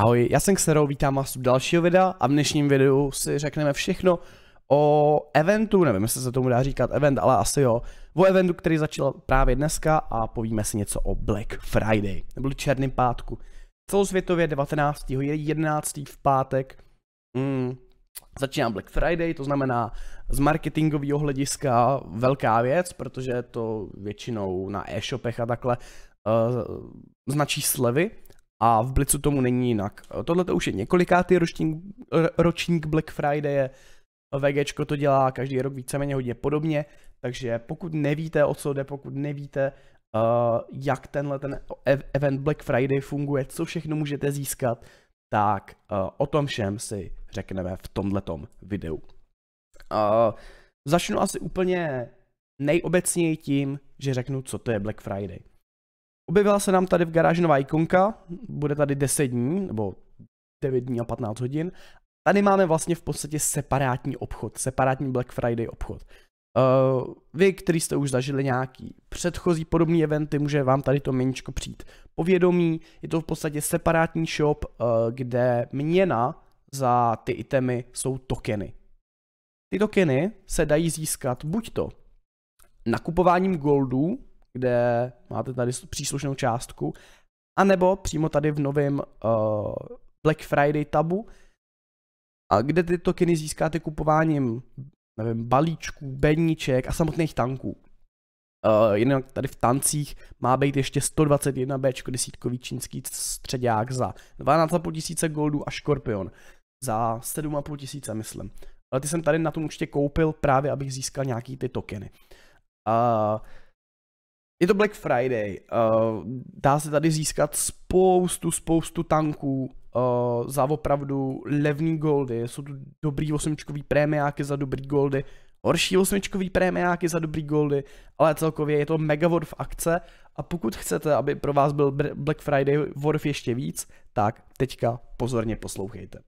Ahoj, já jsem Xero, vítám vás u dalšího videa a v dnešním videu si řekneme všechno o eventu, nevím jestli se tomu dá říkat event, ale asi jo, o eventu, který začal právě dneska a povíme si něco o Black Friday, nebo černým pátku. Celosvětově 19. 11. v pátek mm, začíná Black Friday, to znamená z marketingového hlediska velká věc, protože to většinou na e-shopech a takhle uh, značí slevy, a v Blitzu tomu není jinak. E, tohle to už je několikátý ročník, ročník Black Friday, je. VGčko to dělá každý rok víceméně hodně podobně, takže pokud nevíte, o co jde, pokud nevíte, uh, jak tenhle ten event Black Friday funguje, co všechno můžete získat, tak uh, o tom všem si řekneme v tomhletom videu. Uh, začnu asi úplně nejobecněji tím, že řeknu, co to je Black Friday. Objevila se nám tady v garáži nová ikonka, bude tady 10 dní, nebo 9 dní a 15 hodin. Tady máme vlastně v podstatě separátní obchod, separátní Black Friday obchod. Uh, vy, kteří jste už zažili nějaký předchozí podobný eventy, může vám tady to meničko přijít povědomí. Je to v podstatě separátní shop, uh, kde měna za ty itemy jsou tokeny. Ty tokeny se dají získat buď to nakupováním goldů, kde máte tady příslušnou částku, a nebo přímo tady v novém uh, Black Friday tabu, a kde ty tokeny získáte kupováním nevím, balíčků, beníček a samotných tanků. Uh, jinak tady v tancích má být ještě 121 B, desítkový čínský středák za 12,5 tisíce goldů a škorpion za 7,5 tisíce, myslím. Ale ty jsem tady na tom určitě koupil právě, abych získal nějaký ty tokeny. Uh, je to Black Friday. Uh, dá se tady získat spoustu, spoustu tanků uh, za opravdu levný goldy. Jsou tu dobrý osmičkový prémiáky za dobrý goldy, horší osmičkový prémiáky za dobrý goldy, ale celkově je to mega worth akce a pokud chcete, aby pro vás byl Black Friday worth ještě víc, tak teďka pozorně poslouchejte.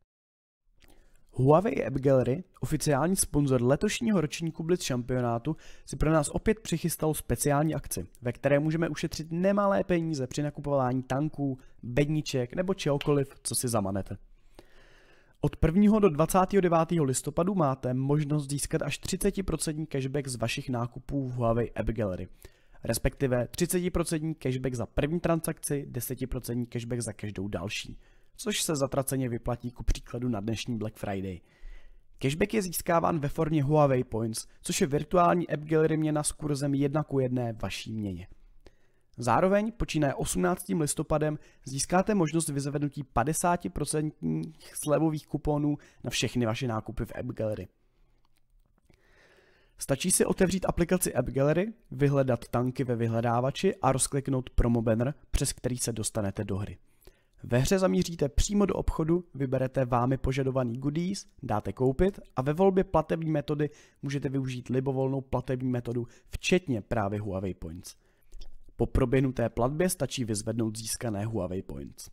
Huawei App Gallery, oficiální sponzor letošního ročníku Blitz šampionátu, si pro nás opět přichystal speciální akci, ve které můžeme ušetřit nemalé peníze při nakupování tanků, bedniček nebo čehokoliv, co si zamanete. Od 1. do 29. listopadu máte možnost získat až 30% cashback z vašich nákupů v Huawei App Gallery, respektive 30% cashback za první transakci, 10% cashback za každou další – což se zatraceně vyplatí ku příkladu na dnešní Black Friday. Cashback je získáván ve formě Huawei Points, což je virtuální app gallery měna s kurzem 1 ku 1 vaší měně. Zároveň počínaje 18. listopadem získáte možnost vyzvednutí 50% slevových kuponů na všechny vaše nákupy v App Gallery. Stačí si otevřít aplikaci App Gallery, vyhledat tanky ve vyhledávači a rozkliknout promo banner, přes který se dostanete do hry. Ve hře zamíříte přímo do obchodu, vyberete vámi požadovaný goodies, dáte koupit a ve volbě platební metody můžete využít libovolnou platební metodu, včetně právě Huawei Points. Po proběhnuté platbě stačí vyzvednout získané Huawei Points.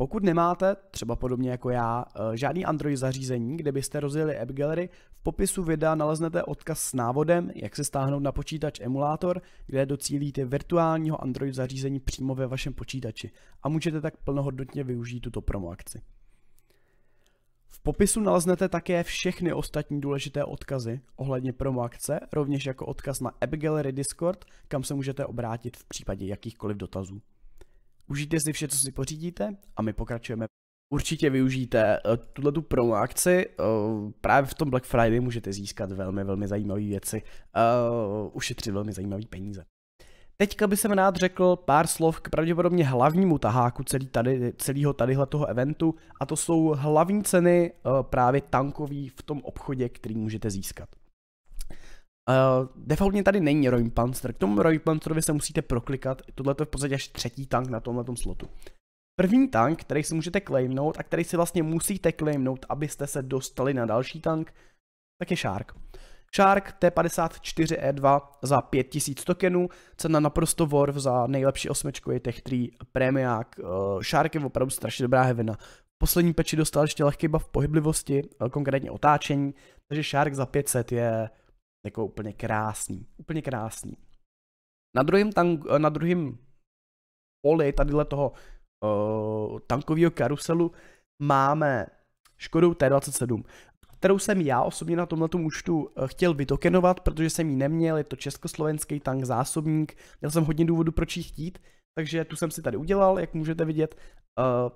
Pokud nemáte, třeba podobně jako já, eh, žádný Android zařízení, kde byste rozjeli App Gallery, v popisu videa naleznete odkaz s návodem, jak se stáhnout na počítač emulátor, kde docílíte virtuálního Android zařízení přímo ve vašem počítači a můžete tak plnohodnotně využít tuto promo akci. V popisu naleznete také všechny ostatní důležité odkazy ohledně promo akce, rovněž jako odkaz na App Gallery Discord, kam se můžete obrátit v případě jakýchkoliv dotazů. Užijte si vše, co si pořídíte a my pokračujeme. Určitě využijte eh, tuhle tu promo akci, eh, právě v tom Black Friday můžete získat velmi, velmi zajímavé věci, eh, ušetřit velmi zajímavé peníze. Teďka by jsem rád řekl pár slov k pravděpodobně hlavnímu taháku celý tady, celého tadyhle toho eventu a to jsou hlavní ceny právě tankový v tom obchodě, který můžete získat. Uh, defaultně tady není Roy Panzer. K tomu Roy Panzerovi se musíte proklikat. Tohle je v podstatě až třetí tank na tomhle slotu. První tank, který si můžete claimnout a který si vlastně musíte claimnout, abyste se dostali na další tank, tak je Shark. Shark T54E2 za 5000 tokenů, cena naprosto worf za nejlepší osmičku je Tech 3 premiák. Eh, Shark je opravdu strašně dobrá hevina. Poslední peči dostal ještě lehký bav pohyblivosti, eh, konkrétně otáčení, takže Shark za 500 je jako úplně krásný, úplně krásný. Na druhém, tank, eh, na druhém poli tadyhle toho uh, tankového karuselu máme Škodu T27, kterou jsem já osobně na tomhle účtu eh, chtěl vytokenovat, protože jsem ji neměl, je to československý tank zásobník, měl jsem hodně důvodu proč ji chtít, takže tu jsem si tady udělal, jak můžete vidět. Uh,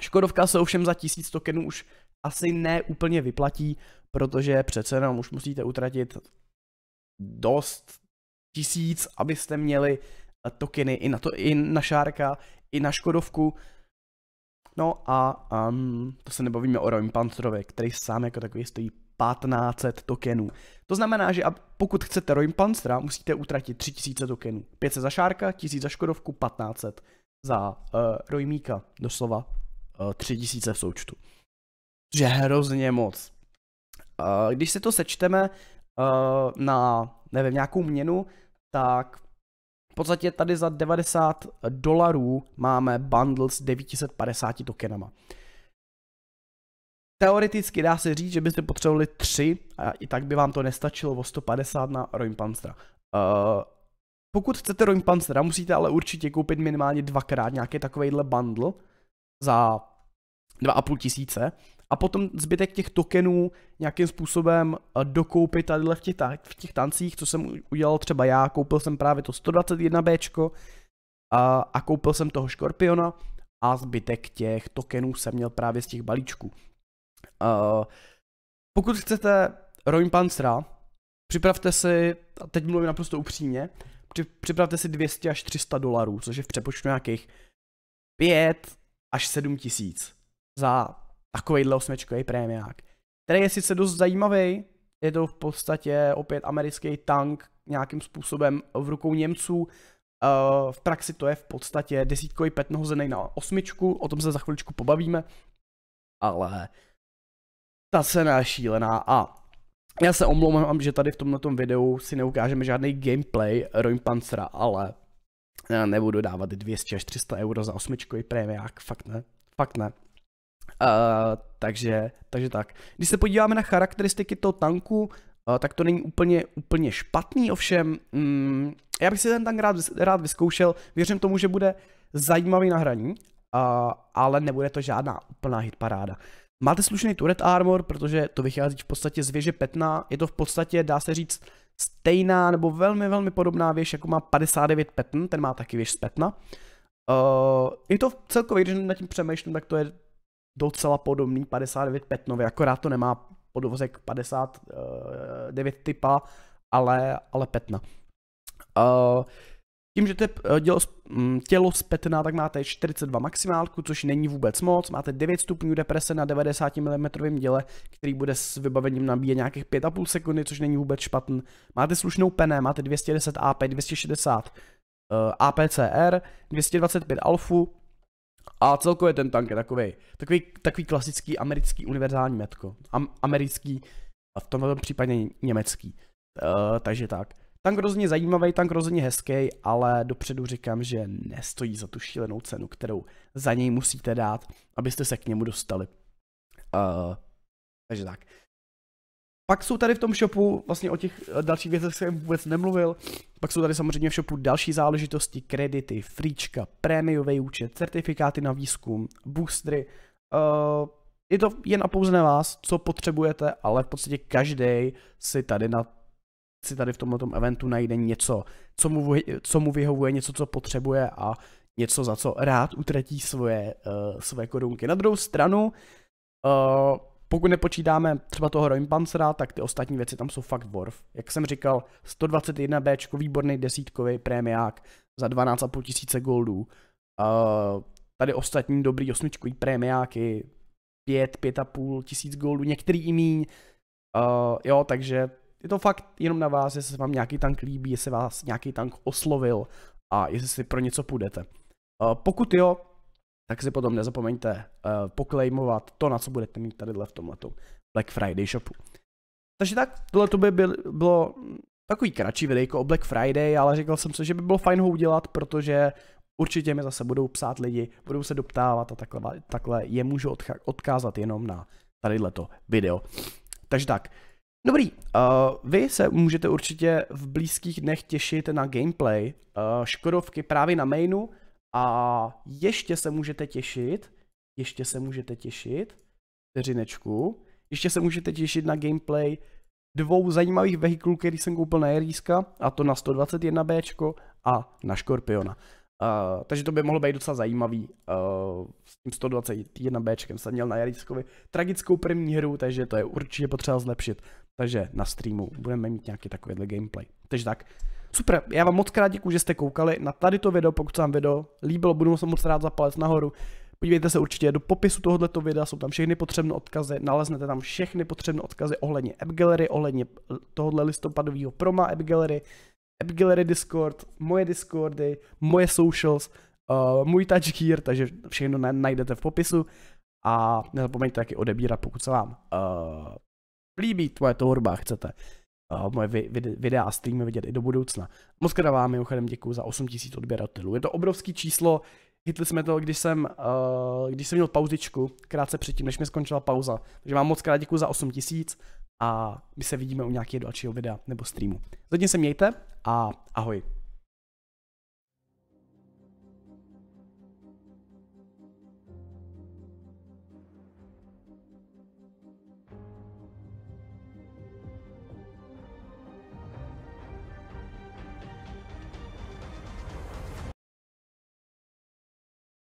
Škodovka se ovšem za 1000 tokenů už asi ne úplně vyplatí, protože přece jenom už musíte utratit dost tisíc, abyste měli eh, tokeny i na, to, i na Šárka, i na Škodovku. No a um, to se nebavíme o Roim Panzerovi, který sám jako takový stojí 1500 tokenů. To znamená, že pokud chcete Roim Panzera, musíte utratit 3000 tokenů. 500 za Šárka, 1000 za Škodovku, 1500 za uh, Rojmíka, doslova uh, eh, 3000 v součtu. Což je hrozně moc. Uh, když si to sečteme, Eh, na, nevím, nějakou měnu, tak v podstatě tady za 90 dolarů máme bundle s 950 tokenama. Teoreticky dá se říct, že byste potřebovali 3 a i tak by vám to nestačilo o 150 na Panstra. Uh, pokud chcete panstra, musíte ale určitě koupit minimálně dvakrát nějaký takovýhle bundle za 2,5 tisíce a potom zbytek těch tokenů nějakým způsobem eh, dokoupit tadyhle v těch, v těch tancích, co jsem udělal třeba já, koupil jsem právě to 121B a, a koupil jsem toho škorpiona a zbytek těch tokenů jsem měl právě z těch balíčků. Uh, pokud chcete Roin Pancera, připravte si, a teď mluvím naprosto upřímně, připravte si 200 až 300 dolarů, což je v přepočtu nějakých 5 až 7 tisíc za takovýhle osmičkový prémiák. Který je sice dost zajímavý, je to v podstatě opět americký tank nějakým způsobem v rukou Němců. Eh, v praxi to je v podstatě desítkový pet nahozený na osmičku, o tom se za chviličku pobavíme, ale ta cena je šílená a já se omlouvám, že tady v tomto videu si neukážeme žádný gameplay Roin Panzera, ale já eh, nebudu dávat 200 až 300 euro za osmičkový prémiák, fakt ne, fakt ne. Uh, takže, takže tak. Když se podíváme na charakteristiky toho tanku, uh, tak to není úplně, úplně špatný, ovšem um, já bych si ten tank rád, rád vyzkoušel, věřím tomu, že bude zajímavý na hraní, uh, ale nebude to žádná úplná hitparáda. Máte slušný turret armor, protože to vychází v podstatě z věže Petna, je to v podstatě, dá se říct, stejná nebo velmi, velmi podobná věž, jako má 59 Petn, ten má taky věž z Petna. Uh, je to celkově, když nad tím přemýšlím, tak to je docela podobný 59 Petnovi, akorát to nemá podvozek 59 eh, typa, ale, ale Petna. Uh, tím, že to je tělo, eh, hm, tělo z Petna, tak máte 42 maximálku, což není vůbec moc. Máte 9 stupňů deprese na 90 mm děle, který bude s vybavením nabíjet nějakých 5,5 sekundy, což není vůbec špatný. Máte slušnou pené, máte 210 AP, 260 uh, APCR, 225 alfu, a celkově ten tank je takový, takový, takový klasický americký univerzální metko. Am, americký, a v tomto případě německý. Uh, takže tak. Tank rozhodně zajímavý, tank rozhodně hezký, ale dopředu říkám, že nestojí za tu šílenou cenu, kterou za něj musíte dát, abyste se k němu dostali. Uh, takže tak. Pak jsou tady v tom shopu, vlastně o těch eh, dalších věcech jsem vůbec nemluvil, pak jsou tady samozřejmě v shopu další záležitosti, kredity, fríčka, prémiový účet, certifikáty na výzkum, boostry. Uh, je to jen a pouze na vás, co potřebujete, ale v podstatě každý si tady na si tady v tomto eventu najde něco, co mu, co mu vyhovuje, něco, co potřebuje a něco, za co rád utratí svoje, uh, svoje korunky. Na druhou stranu, uh, pokud nepočítáme třeba toho Roimpancera, tak ty ostatní věci tam jsou fakt borf. Jak jsem říkal, 121 B, výborný desítkový prémiák za 12,5 tisíce goldů. Uh, tady ostatní dobrý osmičkový prémiáky, 5, 5,5 tisíc goldů, některý i míň. Uh, jo, takže je to fakt jenom na vás, jestli se vám nějaký tank líbí, jestli vás nějaký tank oslovil a jestli si pro něco půjdete. Uh, pokud jo, tak si potom nezapomeňte uh, poklejmovat to, na co budete mít tady v tomhletom Black Friday shopu. Takže tak, tohle by bylo takový kratší videjko o Black Friday, ale říkal jsem si, že by bylo fajn ho udělat, protože určitě mi zase budou psát lidi, budou se doptávat a takhle, takhle je můžu odkázat jenom na tadyhle to video. Takže tak, Dobrý, uh, vy se můžete určitě v blízkých dnech těšit na gameplay uh, Škodovky právě na mainu, a ještě se můžete těšit, ještě se můžete těšit, vteřinečku, ještě se můžete těšit na gameplay dvou zajímavých vehiklů, který jsem koupil na Jeríska, a to na 121B a na Škorpiona. Uh, takže to by mohlo být docela zajímavý. Uh, s tím 121B jsem měl na Jariskovi tragickou první hru, takže to je určitě potřeba zlepšit. Takže na streamu budeme mít nějaký takovýhle gameplay. Takže tak, Super, já vám moc krát děkuji, že jste koukali na tady to video, pokud se vám video líbilo, budu se moc rád za palec nahoru. Podívejte se určitě do popisu tohoto videa, jsou tam všechny potřebné odkazy, naleznete tam všechny potřebné odkazy ohledně App Gallery, ohledně eh, tohoto listopadového proma App Gallery, App Gallery Discord, moje Discordy, moje socials, uh, můj Touch Gear, takže všechno najdete v popisu a nezapomeňte taky odebírat, pokud se vám uh, líbí tvoje tvorba, chcete moje videa a streamy vidět i do budoucna. Moc krát vám mimochodem děkuji za 8000 odběratelů. Je to obrovský číslo, Chytli jsme to, když jsem, uh, když jsem měl pauzičku, krátce předtím, než mi skončila pauza. Takže vám moc krát děkuji za 8000 a my se vidíme u nějakého dalšího videa nebo streamu. Zatím se mějte a ahoj.